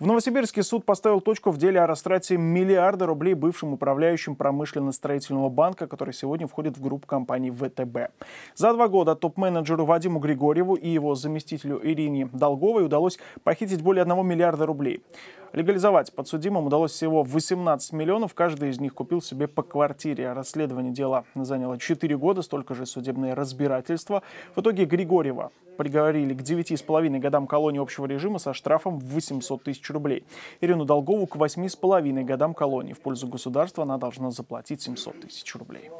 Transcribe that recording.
В Новосибирске суд поставил точку в деле о растрате миллиарда рублей бывшим управляющим промышленно-строительного банка, который сегодня входит в группу компаний ВТБ. За два года топ-менеджеру Вадиму Григорьеву и его заместителю Ирине Долговой удалось похитить более 1 миллиарда рублей. Легализовать подсудимым удалось всего 18 миллионов. Каждый из них купил себе по квартире. Расследование дела заняло 4 года, столько же судебное разбирательство. В итоге Григорьева приговорили к 9,5 годам колонии общего режима со штрафом в 800 тысяч рублей. Ирину Долгову к 8,5 годам колонии. В пользу государства она должна заплатить 700 тысяч рублей.